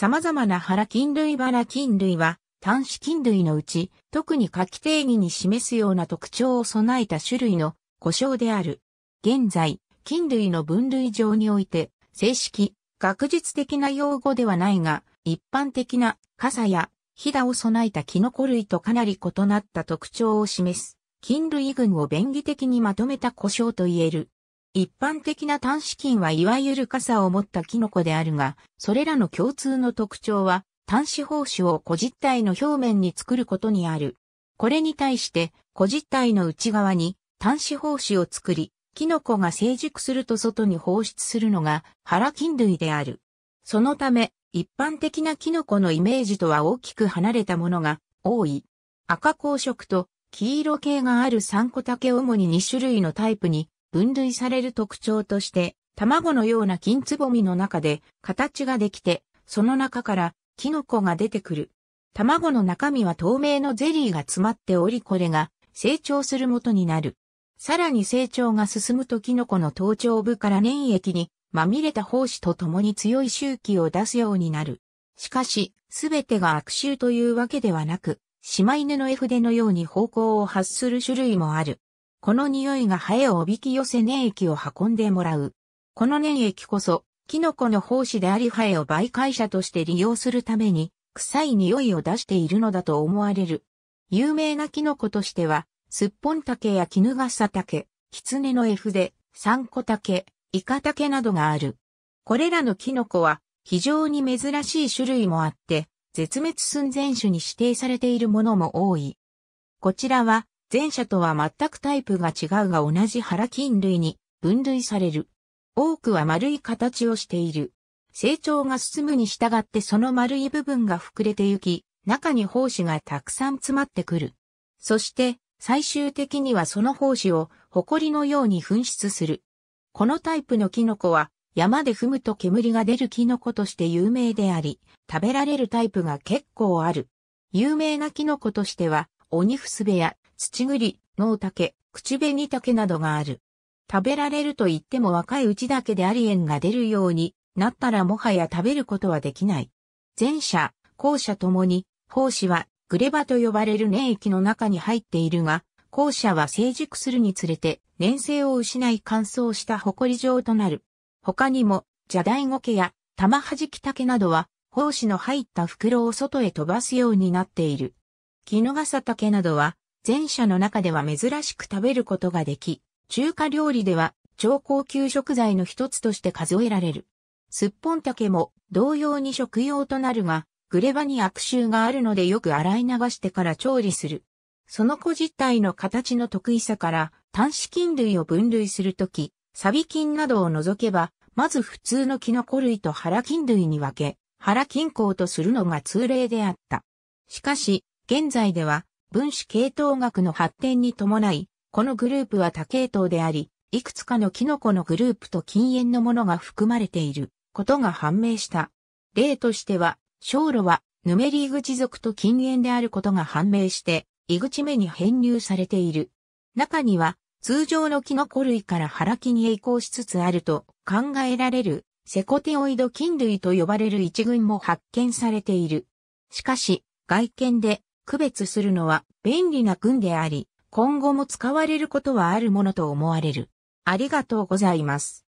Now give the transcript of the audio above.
様々な腹菌類腹菌類は、端子菌類のうち、特に下記定義に示すような特徴を備えた種類の故障である。現在、菌類の分類上において、正式、学術的な用語ではないが、一般的な傘やヒダを備えたキノコ類とかなり異なった特徴を示す、菌類群を便宜的にまとめた故障と言える。一般的な端子菌はいわゆる傘を持ったキノコであるが、それらの共通の特徴は、端子胞子を小実体の表面に作ることにある。これに対して、小実体の内側に端子胞子を作り、キノコが成熟すると外に放出するのが腹菌類である。そのため、一般的なキノコのイメージとは大きく離れたものが多い。赤光色と黄色系がある三個丈、主に2種類のタイプに分類される特徴として、卵のような金つぼみの中で形ができて、その中からキノコが出てくる。卵の中身は透明のゼリーが詰まっておりこれが成長する元になる。さらに成長が進むとキノコの頭頂部から粘液にまみれた胞子と共に強い周期を出すようになる。しかし、すべてが悪臭というわけではなく、島犬の絵筆のように方向を発する種類もある。この匂いがハエをおびき寄せ粘液を運んでもらう。この粘液こそ、キノコの胞子でありハエを媒介者として利用するために、臭い匂いを出しているのだと思われる。有名なキノコとしては、スッポンタケやキヌガサタケ、キツネのエフデ、サンコタケ、イカタケなどがある。これらのキノコは非常に珍しい種類もあって、絶滅寸前種に指定されているものも多い。こちらは前者とは全くタイプが違うが同じ腹菌類に分類される。多くは丸い形をしている。成長が進むに従ってその丸い部分が膨れてゆき、中に胞子がたくさん詰まってくる。そして、最終的にはその胞子を埃のように噴出する。このタイプのキノコは、山で踏むと煙が出るキノコとして有名であり、食べられるタイプが結構ある。有名なキノコとしては、オニフスベや土栗、農竹、口紅竹などがある。食べられると言っても若いうちだけでアリエンが出るようになったらもはや食べることはできない。前者、後者ともに、胞子はグレバと呼ばれる粘液の中に入っているが、後者は成熟するにつれて粘性を失い乾燥した埃状となる。他にも、ジャダイゴケや玉弾き竹などは、胞子の入った袋を外へ飛ばすようになっている。キノガサ竹などは、前者の中では珍しく食べることができ、中華料理では超高級食材の一つとして数えられる。すっぽん竹も同様に食用となるが、グレバに悪臭があるのでよく洗い流してから調理する。その子自体の形の得意さから端子菌類を分類するとき、サビ菌などを除けば、まず普通のキノコ類と腹菌類に分け、腹菌孔とするのが通例であった。しかし、現在では分子系統学の発展に伴い、このグループは多系統であり、いくつかのキノコのグループと禁煙のものが含まれていることが判明した。例としては、小路はヌメリーグチ属と禁煙であることが判明して、イグチ目に編入されている。中には、通常のキノコ類からハラキに移行しつつあると考えられるセコテオイド菌類と呼ばれる一群も発見されている。しかし、外見で区別するのは便利な群であり、今後も使われることはあるものと思われる。ありがとうございます。